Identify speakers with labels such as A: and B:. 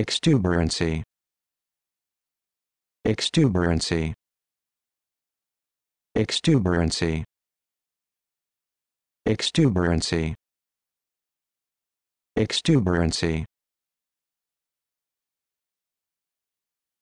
A: extuberancy extuberancy extuberancy extuberancy extuberancy